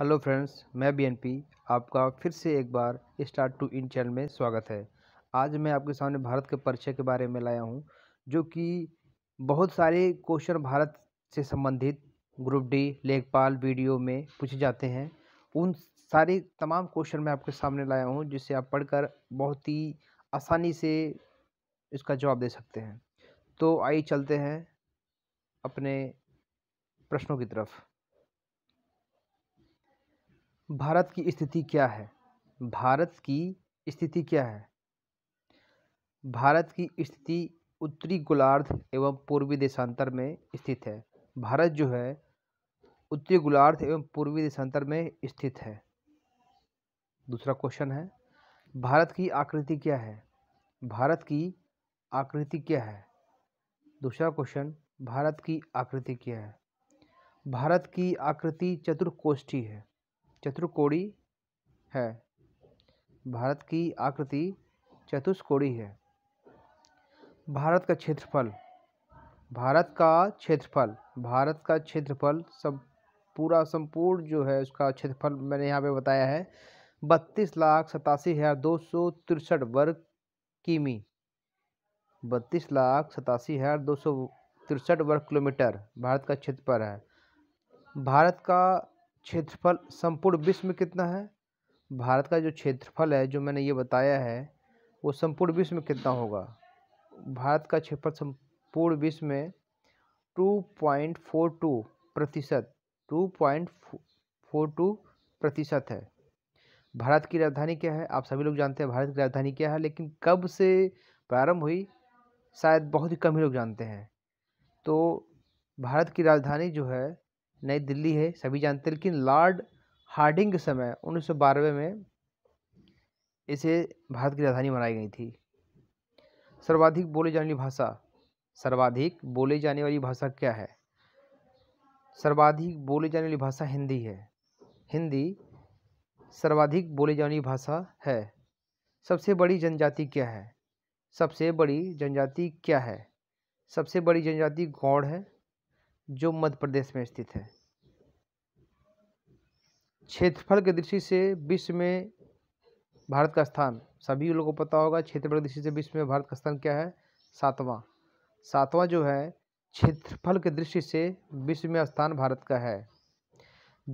hello friends मैं BNP आपका फिर से एक बार स्टार टू इन चैनल में स्वागत है आज मैं आपके सामने भारत के परिचय के बारे में लाया हूं जो कि बहुत सारे क्वेश्चन भारत से संबंधित ग्रुप डी लेखपाल वीडियो में पूछे जाते हैं उन सारे तमाम क्वेश्चन मैं आपके सामने लाया हूँ जिससे आप पढ़कर बहुत ही आसानी से इसका जवाब दे सकते हैं तो आइए चलते हैं अपने प्रश्नों की तरफ भारत की स्थिति क्या है भारत की स्थिति क्या है भारत की स्थिति उत्तरी गोलार्ध एवं पूर्वी देशांतर में स्थित है भारत जो है उत्तरी गोलार्ध एवं पूर्वी देशांतर में स्थित है दूसरा क्वेश्चन है भारत की आकृति क्या है भारत की आकृति क्या है दूसरा क्वेश्चन भारत की आकृति क्या है भारत की आकृति चतुर्कोष्ठी है चतुर्कोड़ी है भारत की आकृति चतुष्कोणीय है भारत का क्षेत्रफल भारत का क्षेत्रफल भारत का क्षेत्रफल सब पूरा संपूर्ण जो है उसका क्षेत्रफल मैंने यहाँ पे बताया है बत्तीस लाख सतासी हज़ार दो सौ तिरसठ वर्ग किमी बत्तीस लाख सतासी हज़ार दो सौ तिरसठ वर्ग किलोमीटर भारत का क्षेत्रफल है भारत का क्षेत्रफल संपूर्ण विश्व में कितना है भारत का जो क्षेत्रफल है जो मैंने ये बताया है वो संपूर्ण विश्व में कितना होगा भारत का क्षेत्रफल संपूर्ण विश्व में टू पॉइंट फोर टू प्रतिशत टू पॉइंट फोर टू प्रतिशत है भारत की राजधानी क्या है आप सभी लोग जानते हैं भारत की राजधानी क्या है लेकिन कब से प्रारंभ हुई शायद बहुत ही कम ही लोग जानते हैं तो भारत की राजधानी जो है नई दिल्ली है सभी जानते हैं लेकिन लॉर्ड हार्डिंग के समय उन्नीस में इसे भारत की राजधानी बनाई गई थी सर्वाधिक बोली जाने वाली भाषा सर्वाधिक बोली जाने वाली भाषा क्या है सर्वाधिक बोली जाने वाली भाषा हिंदी है हिंदी सर्वाधिक बोली जाने वाली भाषा है सबसे बड़ी जनजाति क्या है सबसे बड़ी जनजाति क्या है सबसे बड़ी जनजाति गौड़ है जो मध्य प्रदेश में स्थित है क्षेत्रफल की दृष्टि से विश्व में भारत का स्थान सभी लोगों को पता होगा क्षेत्रफल की दृष्टि से विश्व में भारत का स्थान क्या है सातवां सातवां जो है क्षेत्रफल के दृष्टि से विश्व में स्थान भारत का है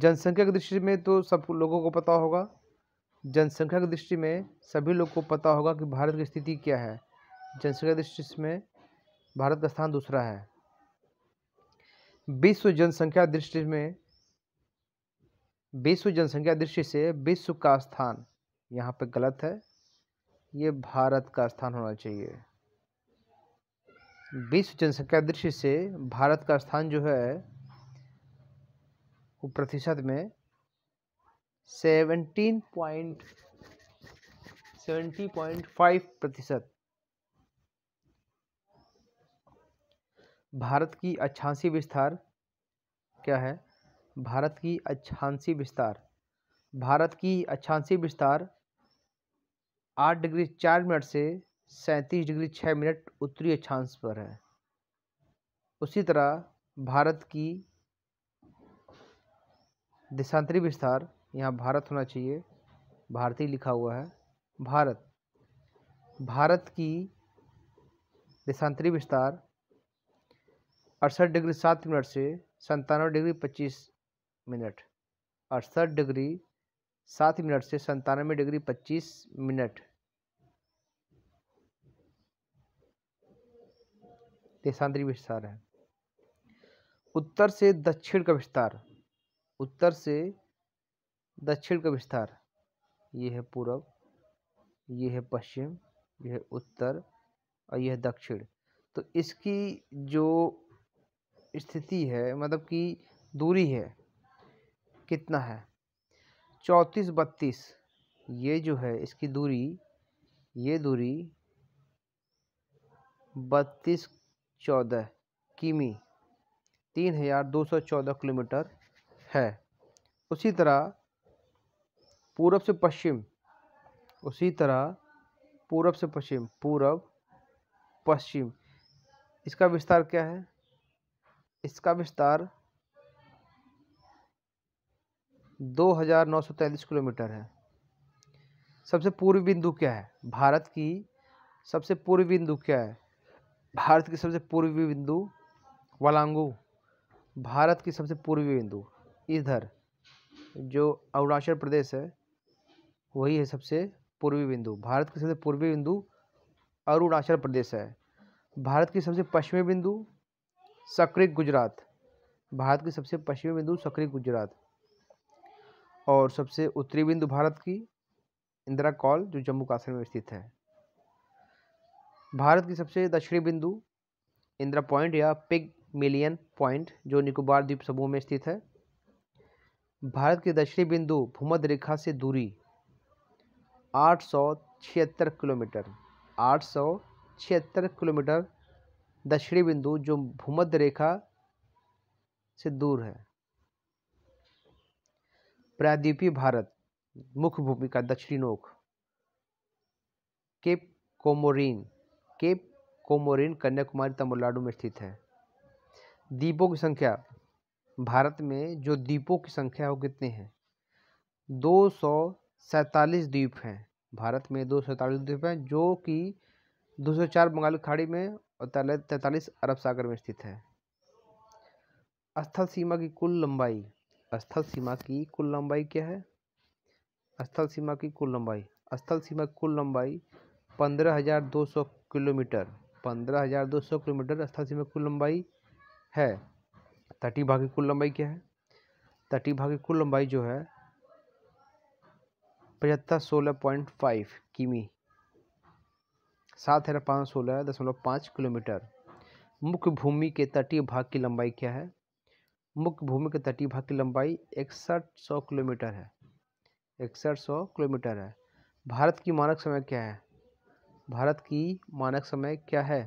जनसंख्या की दृष्टि में तो सब लोगों को पता होगा जनसंख्या की दृष्टि में सभी लोग को पता होगा कि भारत की स्थिति क्या है जनसंख्या दृष्टि में भारत का स्थान दूसरा है विश्व जनसंख्या दृष्टि में विश्व जनसंख्या दृष्टि से विश्व का स्थान यहाँ पे गलत है ये भारत का स्थान होना चाहिए विश्व जनसंख्या दृष्टि से भारत का स्थान जो है वो प्रतिशत में seventeen point seventy point five प्रतिशत भारत की अच्छांसी विस्तार क्या है भारत की अच्छांसी विस्तार भारत की अच्छांसी विस्तार आठ डिग्री चार मिनट से सैंतीस डिग्री छः मिनट उत्तरी अक्षांश पर है उसी तरह भारत की देशांतरी विस्तार यहाँ भारत होना चाहिए भारतीय लिखा हुआ है भारत भारत की देशांतरी विस्तार अड़सठ डिग्री सात मिनट से संतानवे डिग्री पच्चीस मिनट अड़सठ डिग्री सात मिनट से संतानवे डिग्री पच्चीस मिनट देशांतरी विस्तार है उत्तर से दक्षिण का विस्तार उत्तर से दक्षिण का विस्तार ये है पूर्व ये है पश्चिम यह उत्तर और यह दक्षिण तो इसकी जो स्थिति है मतलब कि दूरी है कितना है चौंतीस बत्तीस ये जो है इसकी दूरी ये दूरी बत्तीस चौदह किमी तीन हज़ार दो सौ चौदह किलोमीटर है उसी तरह पूरब से पश्चिम उसी तरह पूरब से पश्चिम पूरब पश्चिम इसका विस्तार क्या है इसका विस्तार 2933 किलोमीटर है सबसे पूर्वी बिंदु क्या है भारत की सबसे पूर्वी बिंदु क्या है भारत की सबसे पूर्वी बिंदु वलांगू भारत की सबसे पूर्वी बिंदु इधर जो अरुणाचल प्रदेश है वही है सबसे पूर्वी बिंदु भारत की सबसे पूर्वी बिंदु अरुणाचल प्रदेश है भारत की सबसे पश्चिमी बिंदु सक्रिक गुजरात भारत की सबसे पश्चिमी बिंदु सकरी गुजरात और सबसे उत्तरी बिंदु भारत की इंदिरा कॉल जो जम्मू कश्मीर में स्थित है भारत की सबसे दक्षिणी बिंदु इंदिरा पॉइंट या पिग मिलियन पॉइंट जो निकोबार द्वीप समूह में स्थित है भारत की दक्षिणी बिंदु भूमध्य रेखा से दूरी आठ किलोमीटर आठ किलोमीटर दक्षिणी बिंदु जो भूमध्य रेखा से दूर है प्रायद्वीपीय भारत मुख्य भूमिका दक्षिणी नोक Cape Comorin Cape Comorin Kanyakumari Tamil Nadu में स्थित है द्वीपों की संख्या भारत में जो द्वीपों की संख्या है वो कितने हैं दो सौ सैंतालीस द्वीप हैं भारत में दो सौ सैंतालीस द्वीप हैं जो कि दो सौ चार बंगाल खाड़ी में और तैतालीस अरब सागर में स्थित है स्थल सीमा की कुल लंबाई स्थल सीमा की कुल लंबाई क्या है स्थल सीमा की कुल लंबाई स्थल सीमा की कुल लंबाई पंद्रह हज़ार दो सौ किलोमीटर पंद्रह हज़ार दो सौ किलोमीटर स्थल सीमा की कुल लंबाई है तटीय भाग की कुल लंबाई क्या है तटीय भाग की कुल लंबाई जो है पचहत्तर सोलह पॉइंट फाइव किमी सात हज़ार पाँच सौ सोलह दशमलव पाँच किलोमीटर मुख्य भूमि के तटीय भाग की लंबाई क्या है मुख्य भूमि के तटीय भाग की लंबाई इकसठ सौ किलोमीटर है इकसठ सौ किलोमीटर है भारत की मानक समय क्या है भारत की मानक समय क्या है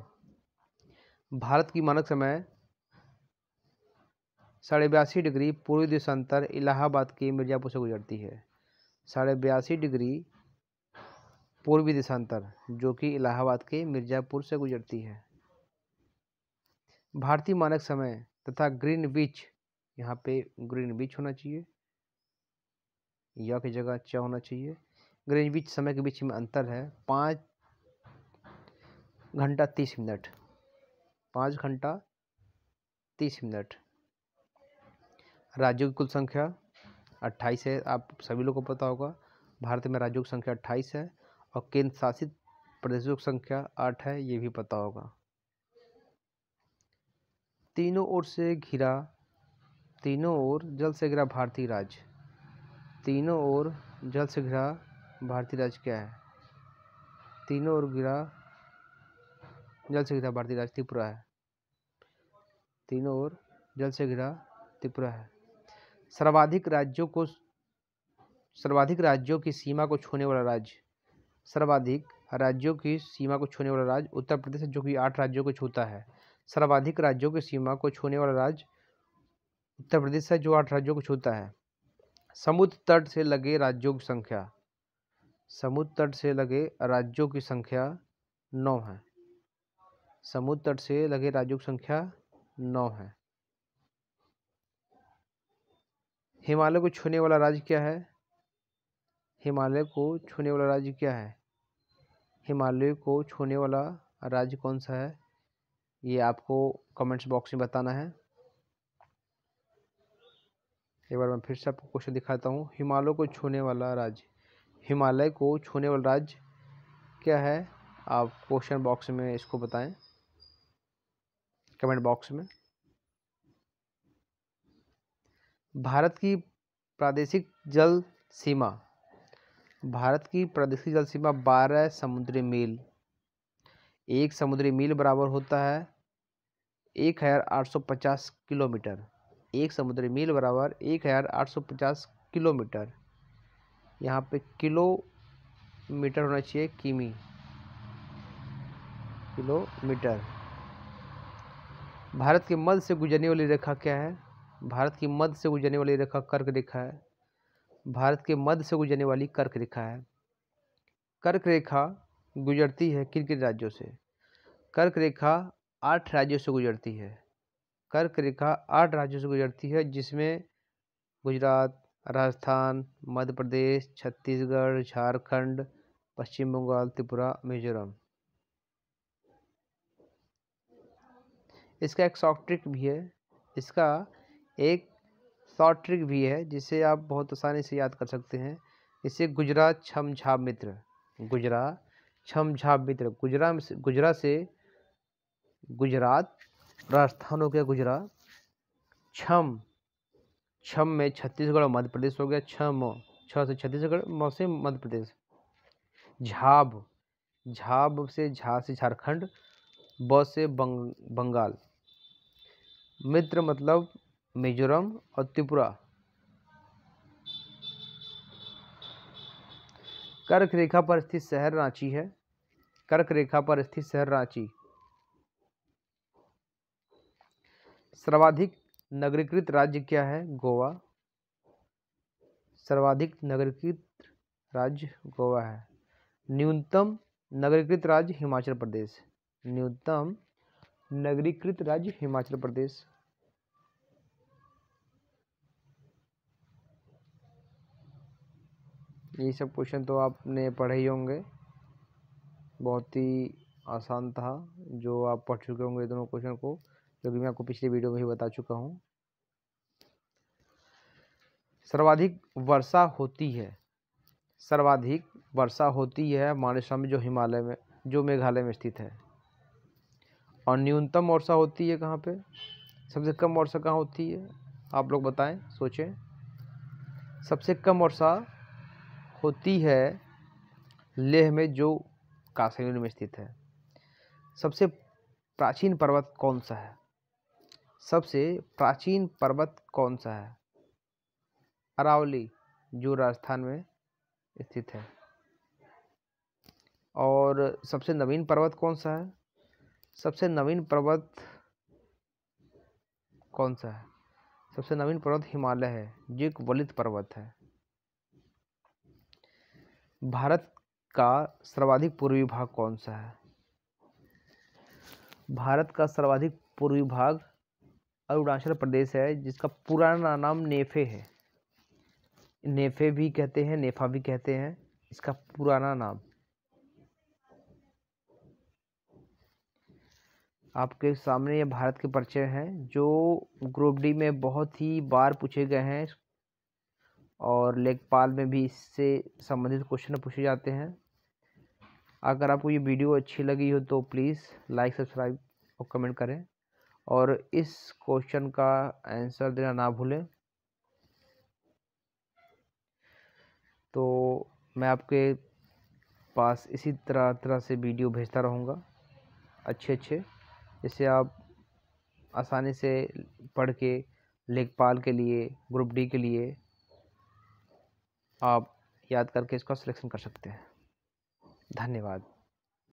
भारत की मानक समय साढ़े बयासी डिग्री पूर्वी देशांतर इलाहाबाद के मिर्ज़ापुर से गुजरती है साढ़े बयासी डिग्री पूर्वी दिशांतर जो कि इलाहाबाद के मिर्ज़ापुर से गुजरती है भारतीय मानक समय तथा ग्रीन बीच यहाँ पे ग्रीन बीच होना चाहिए या की जगह च होना चाहिए ग्रीन बीच समय के बीच में अंतर है पाँच घंटा तीस मिनट पाँच घंटा तीस मिनट राज्यों की कुल संख्या अट्ठाईस है आप सभी लोगों को पता होगा भारत में राज्यों की संख्या अट्ठाईस है और केंद्र शासित प्रदेशों की संख्या आठ है ये भी पता होगा तीनों ओर से घिरा तीनों ओर जल से घिरा भारतीय राज्य तीनों ओर जल से घिरा भारतीय राज्य क्या है तीनों ओर घिरा जल से घिरा भारतीय राज्य त्रिपुरा है तीनों ओर जल से घिरा त्रिपुरा है सर्वाधिक राज्यों को सर्वाधिक राज्यों की सीमा को छूने वाला राज्य सर्वाधिक राज्यों की सीमा को छूने वाला राज्य उत्तर प्रदेश है जो कि आठ राज्यों को छूता है सर्वाधिक राज्यों की सीमा को छूने वाला राज्य उत्तर प्रदेश है जो आठ राज्यों को छूता है समुद्र तट से लगे राज्यों की संख्या समुद्र तट से लगे राज्यों की संख्या नौ है समुद्र तट से लगे राज्यों की संख्या नौ है हिमालय को छूने वाला राज्य क्या है हिमालय को छूने वाला राज्य क्या है हिमालय को छूने वाला राज्य कौन सा है ये आपको कमेंट्स बॉक्स में बताना है एक बार मैं फिर से आपको क्वेश्चन दिखाता हूँ हिमालय को छूने वाला राज्य हिमालय को छूने वाला राज्य क्या है आप क्वेश्चन बॉक्स में इसको बताएं कमेंट बॉक्स में भारत की प्रादेशिक जल सीमा भारत की प्रदेशी जल सीमा बारह समुद्री मील एक समुद्री मील बराबर होता है एक हज़ार आठ सौ पचास किलोमीटर एक समुद्री मील बराबर एक हज़ार आठ सौ पचास किलोमीटर यहाँ पे किलोमीटर होना चाहिए किमी किलोमीटर भारत के मध्य से गुजरने वाली रेखा क्या है भारत की मध्य से गुजरने वाली रेखा कर्क रेखा है भारत के मध्य से गुजरने वाली कर्क रेखा है कर्क रेखा गुजरती है किन किन राज्यों से कर्क रेखा आठ राज्यों से गुजरती है कर्क रेखा आठ राज्यों से गुजरती है जिसमें गुजरात राजस्थान मध्य प्रदेश छत्तीसगढ़ झारखंड पश्चिम बंगाल त्रिपुरा मिजोरम इसका एक सॉफ्ट ट्रिक भी है इसका एक शॉर्ट ट्रिक भी है जिसे आप बहुत आसानी से याद कर सकते हैं इसे गुजरा छम झा मित्र गुजरा छम झा मित्र गुजरा गुजरा से गुजरात राजस्थान हो गया गुजरा छम छम में छत्तीसगढ़ और मध्य प्रदेश हो गया छम छः से छत्तीसगढ़ मौसे मध्य प्रदेश झाब झाब से झा से झारखंड ब से बंग बंगाल मित्र मतलब मिजोरम और त्रिपुरा कर्क रेखा पर स्थित शहर रांची है कर्क रेखा पर स्थित शहर रांची सर्वाधिक नगरीकृत राज्य क्या है गोवा सर्वाधिक नगरीकृत राज्य गोवा है न्यूनतम नगरीकृत राज्य हिमाचल प्रदेश न्यूनतम नगरीकृत राज्य हिमाचल प्रदेश यही सब क्वेश्चन तो आपने पढ़े ही होंगे बहुत ही आसान था जो आप पढ़ चुके होंगे दोनों क्वेश्चन को जो कि मैं आपको पिछले वीडियो में ही बता चुका हूँ सर्वाधिक वर्षा होती है सर्वाधिक वर्षा होती है हमारे स्वामी जो हिमालय में जो मेघालय में स्थित है और न्यूनतम वर्षा होती है कहाँ पे सबसे कम वर्षा कहाँ होती है आप लोग बताएं सोचें सबसे कम वर्षा होती है लेह में जो काश्मीर में स्थित है सबसे प्राचीन पर्वत कौन सा है सबसे प्राचीन पर्वत कौन सा है अरावली जो राजस्थान में स्थित है और सबसे नवीन पर्वत कौन सा है सबसे नवीन पर्वत कौन सा है सबसे नवीन पर्वत हिमालय है जो एक वलित पर्वत है भारत का सर्वाधिक पूर्वी भाग कौन सा है भारत का सर्वाधिक पूर्वी भाग अरुणाचल प्रदेश है जिसका पुराना नाम नेफे है नेफे भी कहते हैं नेफा भी कहते हैं इसका पुराना नाम आपके सामने ये भारत के परिचय हैं जो ग्रुप डी में बहुत ही बार पूछे गए हैं और लेखपाल में भी इससे संबंधित क्वेश्चन पूछे जाते हैं अगर आपको ये वीडियो अच्छी लगी हो तो प्लीज़ लाइक सब्सक्राइब और कमेंट करें और इस क्वेश्चन का आंसर देना ना भूलें तो मैं आपके पास इसी तरह तरह से वीडियो भेजता रहूँगा अच्छे अच्छे जिससे आप आसानी से पढ़ के लेखपाल के लिए ग्रुप डी के लिए आप याद करके इसका सिलेक्शन कर सकते हैं धन्यवाद